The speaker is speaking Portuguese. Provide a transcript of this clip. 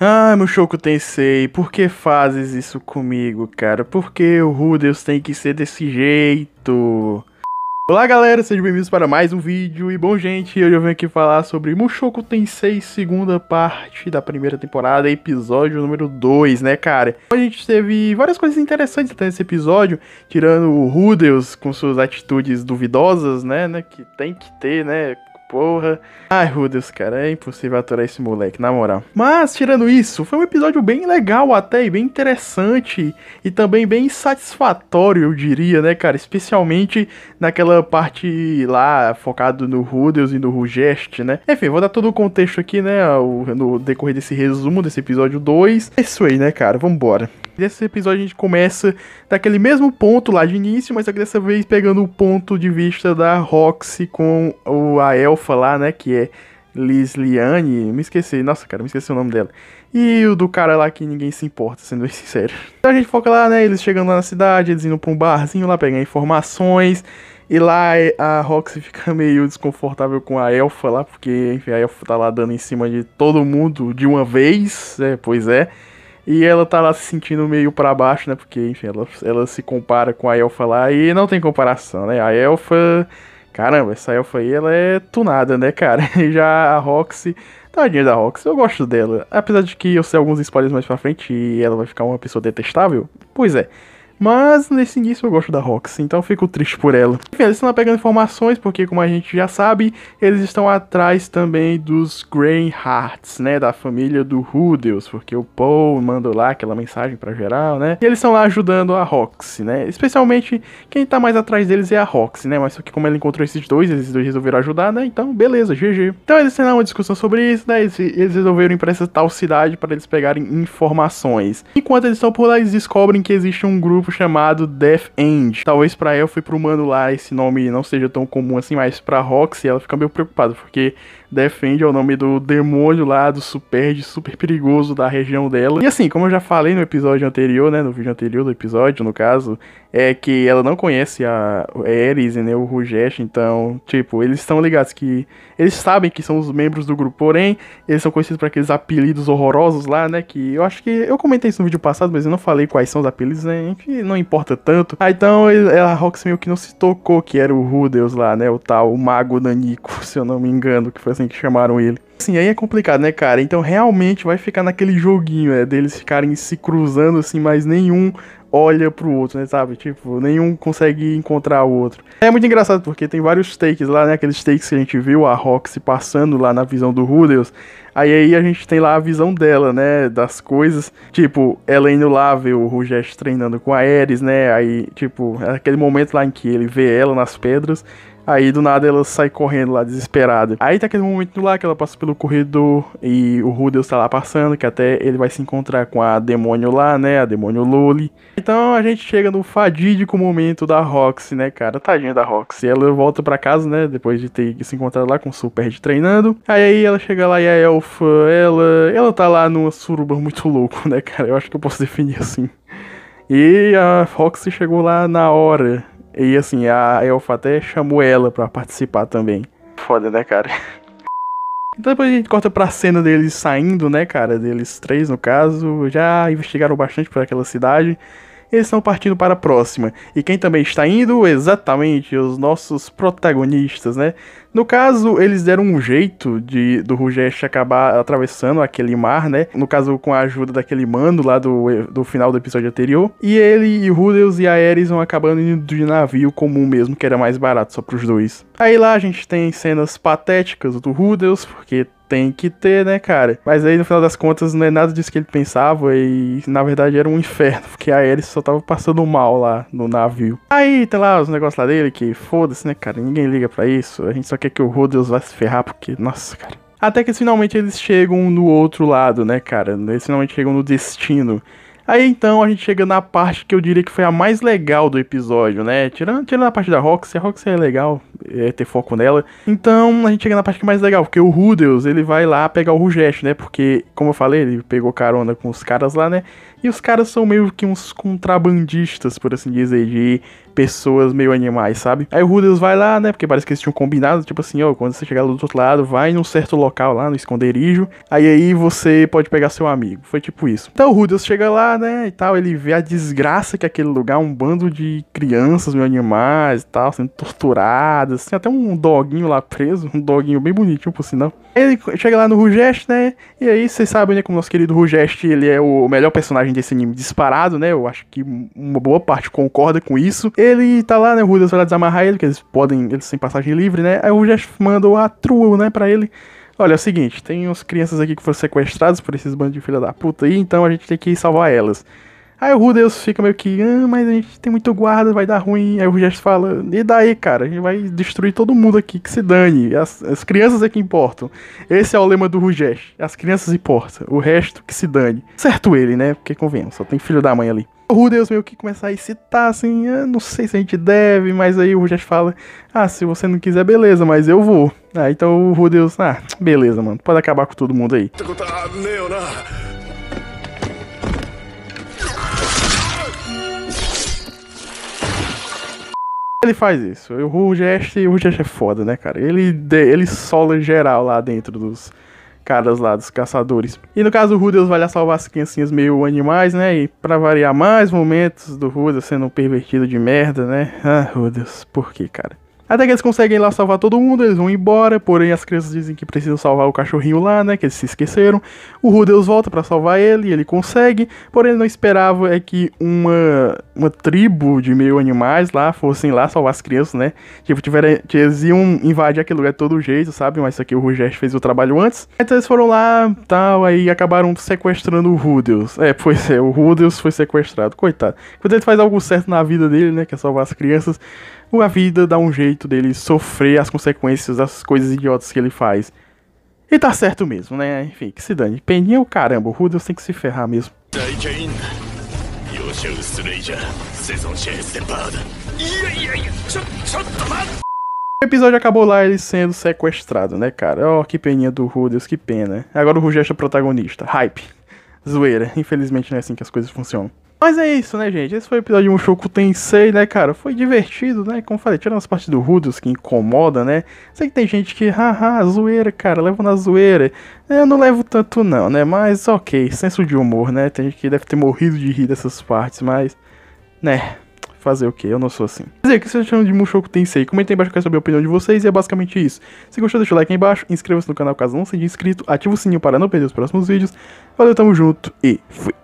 Ah, Mushoku Tensei, por que fazes isso comigo, cara? Por que o Rudeus tem que ser desse jeito? Olá galera, sejam bem-vindos para mais um vídeo e bom gente, hoje eu venho aqui falar sobre Mushoku Tensei, segunda parte da primeira temporada, episódio número 2, né cara? A gente teve várias coisas interessantes nesse episódio, tirando o Rudeus com suas atitudes duvidosas, né, né, que tem que ter, né, porra. Ai, Rudeus, cara, é impossível aturar esse moleque, na moral. Mas, tirando isso, foi um episódio bem legal até, e bem interessante, e também bem satisfatório, eu diria, né, cara? Especialmente naquela parte lá, focado no Rudeus e no Rugest, né? Enfim, vou dar todo o contexto aqui, né, no decorrer desse resumo desse episódio 2. É isso aí, né, cara? Vambora. Nesse episódio a gente começa daquele mesmo ponto lá de início, mas dessa vez pegando o ponto de vista da Roxy com o, a elfa lá, né, que é Lisliane, me esqueci, nossa cara, me esqueci o nome dela. E o do cara lá que ninguém se importa, sendo bem sincero. Então a gente foca lá, né, eles chegando lá na cidade, eles indo pra um barzinho lá pegar informações, e lá a Roxy fica meio desconfortável com a Elfa lá, porque enfim, a Elfa tá lá dando em cima de todo mundo de uma vez, é, pois é. E ela tá lá se sentindo meio para baixo, né? Porque, enfim, ela, ela se compara com a elfa lá e não tem comparação, né? A elfa. Caramba, essa elfa aí, ela é tunada, né, cara? E já a Roxy. Tadinha da Roxy, eu gosto dela. Apesar de que eu sei alguns spoilers mais pra frente e ela vai ficar uma pessoa detestável. Pois é. Mas nesse início eu gosto da Rox, então fico triste por ela. Enfim, eles estão lá pegando informações, porque como a gente já sabe, eles estão atrás também dos Greyhearts, Hearts, né? Da família do Rudeus, porque o Paul mandou lá aquela mensagem para geral, né? E eles estão lá ajudando a Rox, né? Especialmente quem tá mais atrás deles é a Rox, né? Mas só que como ela encontrou esses dois, eles dois resolveram ajudar, né? Então, beleza, GG. Então eles têm lá uma discussão sobre isso, né? Eles, eles resolveram ir pra essa tal cidade para eles pegarem informações. Enquanto eles estão por lá, eles descobrem que existe um grupo grupo chamado Death End. Talvez para elfo e pro humano lá esse nome não seja tão comum assim, mas pra Roxy ela fica meio preocupada, porque defende é o nome do demônio lá, do super, super perigoso da região dela. E assim, como eu já falei no episódio anterior, né, no vídeo anterior do episódio, no caso, é que ela não conhece a Eris e né, o Rujesh então, tipo, eles estão ligados que eles sabem que são os membros do grupo, porém, eles são conhecidos por aqueles apelidos horrorosos lá, né, que eu acho que eu comentei isso no vídeo passado, mas eu não falei quais são os apelidos, né, enfim, não importa tanto. Ah, então, ela Rox meio que não se tocou que era o Rudeus lá, né, o tal, o mago Nanico, se eu não me engano, que foi assim assim que chamaram ele. Assim, aí é complicado, né, cara? Então realmente vai ficar naquele joguinho, é, né, deles ficarem se cruzando assim, mas nenhum olha pro outro, né, sabe? Tipo, nenhum consegue encontrar o outro. É muito engraçado porque tem vários takes lá, né, aqueles takes que a gente viu a Roxy passando lá na visão do Rudeus. Aí aí a gente tem lá a visão dela, né, das coisas. Tipo, ela indo lá ver o Rugesh treinando com a Ares, né? Aí, tipo, é aquele momento lá em que ele vê ela nas pedras Aí do nada ela sai correndo lá, desesperada. Aí tá aquele momento lá que ela passa pelo corredor e o Rudeus tá lá passando, que até ele vai se encontrar com a demônio lá, né? A demônio Loli. Então a gente chega no fadídico momento da Roxy, né, cara? Tadinha da Roxy. Ela volta para casa, né? Depois de ter se encontrado lá com o Super de treinando. Aí, ela chega lá e a Elfa, ela. Ela tá lá numa suruba muito louco, né, cara? Eu acho que eu posso definir assim. E a Roxy chegou lá na hora e assim, a Elfa até chamou ela pra participar também. Foda, né, cara? Então depois a gente corta pra cena deles saindo, né, cara? Deles três, no caso. Já investigaram bastante por aquela cidade eles estão partindo para a próxima. E quem também está indo? Exatamente, os nossos protagonistas, né? No caso, eles deram um jeito de do Rugesh acabar atravessando aquele mar, né? No caso, com a ajuda daquele mando lá do, do final do episódio anterior. E ele e Rudeus e Aeres vão acabando indo de navio comum mesmo, que era mais barato só para os dois. Aí lá a gente tem cenas patéticas do Rudeus, porque tem que ter, né, cara? Mas aí no final das contas não é nada disso que ele pensava e na verdade era um inferno, porque a Alice só tava passando mal lá no navio. Aí tem lá os negócios lá dele que foda-se, né, cara? Ninguém liga para isso. A gente só quer que o Rhodes vá se ferrar porque, nossa, cara. Até que finalmente eles chegam no outro lado, né, cara? Eles finalmente chegam no destino. Aí então a gente chega na parte que eu diria que foi a mais legal do episódio, né? Tirando, tirando a parte da Roxy, a Roxy é legal, é, ter foco nela. Então a gente chega na parte mais legal, porque o Rudeus ele vai lá pegar o Rugesh, né? Porque, como eu falei, ele pegou carona com os caras lá, né? E os caras são meio que uns contrabandistas, por assim dizer, de pessoas meio animais, sabe? Aí o Rudas vai lá, né? Porque parece que eles tinham combinado, tipo assim, ó, quando você chegar do outro lado, vai num certo local lá, no esconderijo. Aí aí você pode pegar seu amigo. Foi tipo isso. Então o Rudas chega lá, né? E tal, ele vê a desgraça que é aquele lugar, um bando de crianças, meio animais e tal, sendo torturadas. Tem até um doguinho lá preso, um doguinho bem bonitinho, por sinal. Ele chega lá no Rugest, né? E aí vocês sabem, né, como nosso querido Rugest, ele é o melhor personagem desse anime disparado, né? Eu acho que uma boa parte concorda com isso. Ele tá lá, né? O Rudas vai lá desamarrar ele, que eles podem, eles têm passagem livre, né? Aí o Jeff mandou a True, né, pra ele. Olha, é o seguinte, tem uns crianças aqui que foram sequestradas por esses bandos de filha da puta aí, então a gente tem que salvar elas. Aí o Rudeus fica meio que, ah, mas a gente tem muito guarda, vai dar ruim. Aí o Rudeus fala, e daí, cara? A gente vai destruir todo mundo aqui, que se dane. As, as crianças é que importam. Esse é o lema do Rudeus. As crianças importam. O resto que se dane. Certo ele, né? Porque convenhamos, só tem filho da mãe ali. O Rudeus meio que começa a excitar, assim, ah, não sei se a gente deve, mas aí o Rudeus fala, ah, se você não quiser, beleza, mas eu vou. Ah, então o Rudeus, ah, beleza, mano, pode acabar com todo mundo aí. Ele faz isso. O Rugest, o Rugest é foda, né, cara? Ele, ele sola geral lá dentro dos caras lá, dos caçadores. E no caso, o Rudeus vai lá salvar as criancinhas meio animais, né? E pra variar mais momentos do Rudeus sendo um pervertido de merda, né? Ah, Rudeus, por que, cara? Até que eles conseguem lá salvar todo mundo, eles vão embora, porém as crianças dizem que precisam salvar o cachorrinho lá, né, que eles se esqueceram. O Rudeus volta para salvar ele, e ele consegue, porém ele não esperava é que uma, uma tribo de meio animais lá fossem lá salvar as crianças, né. Tipo, tiveram, eles iam invadir aquele lugar de todo jeito, sabe, mas isso aqui o Rugest fez o trabalho antes. Então eles foram lá, tal, aí acabaram sequestrando o Rudeus. É, pois é, o Rudeus foi sequestrado, coitado. Quando ele faz algo certo na vida dele, né, que é salvar as crianças a vida dá um jeito dele sofrer as consequências das coisas idiotas que ele faz. E tá certo mesmo, né? Enfim, que se dane. Peninha é o caramba, o Rudolph tem que se ferrar mesmo. O episódio acabou lá ele sendo sequestrado, né, cara? Oh, que peninha do Rudolph, que pena. Agora o Rugesh é protagonista. Hype. Zoeira. Infelizmente não é assim que as coisas funcionam. Mas é isso, né, gente? Esse foi o episódio de Mushoku Tensei, né, cara? Foi divertido, né? Como falei, tirando as partes do Rudos que incomoda, né? Sei que tem gente que, haha, zoeira, cara, levo na zoeira. É, eu não levo tanto não, né? Mas ok, senso de humor, né? Tem gente que deve ter morrido de rir dessas partes, mas... Né, fazer o que? Eu não sou assim. Quer dizer, o que vocês acham de Mushoku Tensei? Comenta aí embaixo que eu é quero saber a opinião de vocês e é basicamente isso. Se gostou, deixa o like aí embaixo, inscreva-se no canal caso não seja inscrito, ativa o sininho para não perder os próximos vídeos. Valeu, tamo junto e fui!